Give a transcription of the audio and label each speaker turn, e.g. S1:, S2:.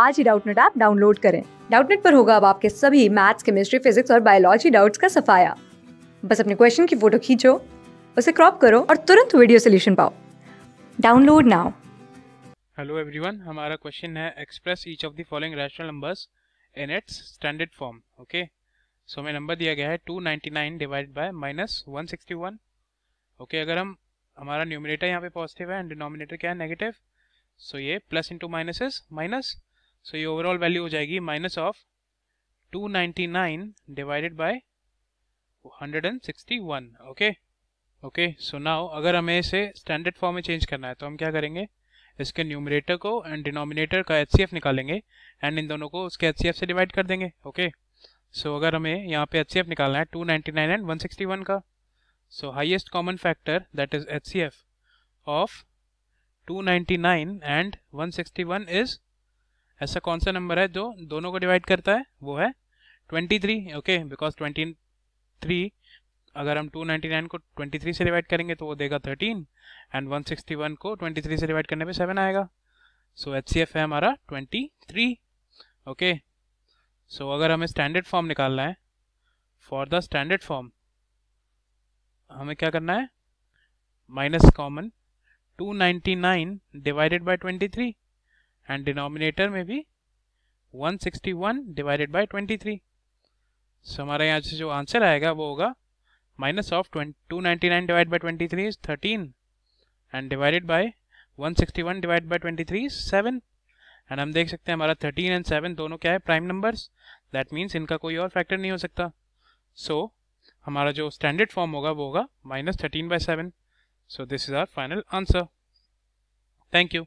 S1: आज ही Doubtnut app download करें डाउटनेट पर होगा अब आपके सभी मैथ्स केमिस्ट्री फिजिक्स और बायोलॉजी डाउट्स का सफाया बस अपने क्वेश्चन की फोटो खींचो उसे क्रॉप करो और तुरंत वीडियो सोल्यूशन पाओ डाउनलोड नाउ
S2: हेलो एवरीवन हमारा क्वेश्चन है express each of the following rational numbers in its standard form okay so हमें नंबर दिया गया है 299 डिवाइड बाय माइनस 161 ओके अगर हम हमारा न्यूमिनेटर यहाँ पे पॉजिटिव है एंड डिनोमिनेटर क्या है नेगेटिव सो ये plus into minus is minus so ये ओवरऑल वैल्यू हो जाएगी minus of 299 divided by 161 okay okay so now अगर हमें इसे स्टैंडर्ड फॉर्म में चेंज करना है तो हम क्या करेंगे इसके न्यूमरेटर को एंड डिनोमिनेटर का एच निकालेंगे एंड इन दोनों को उसके एच से डिवाइड कर देंगे ओके okay? सो so, अगर हमें यहाँ पे एच निकालना है 299 एंड 161 का so highest common factor that is H of 299 and 161 is ऐसा कौन सा नंबर है जो दोनों को डिवाइड करता है वो है 23 ओके बिकॉज 23 अगर हम 299 को 23 से डिवाइड करेंगे तो वो देगा 13 एंड 161 को 23 से डिवाइड करने पे 7 आएगा सो एच सी एफ है हमारा 23 ओके सो अगर हमें स्टैंडर्ड फॉर्म निकालना है फॉर द स्टैंडर्ड फॉर्म हमें क्या करना है minus common 299 divided by 23 and denominator में भी 161 sixty one divided by twenty three so हमारे यहाँ से जो आंसर आएगा वो होगा minus of two ninety nine divide by twenty three is thirteen and divided by one sixty one divide by twenty three is seven and हम देख सकते हैं हमारा थर्टीन एंड सेवन दोनों क्या है प्राइम नंबर्स दैट मीन्स इनका कोई और फैक्टर नहीं हो सकता सो so, हमारा जो स्टैंडर्ड फॉर्म होगा वो होगा minus thirteen by seven so this is our final answer thank you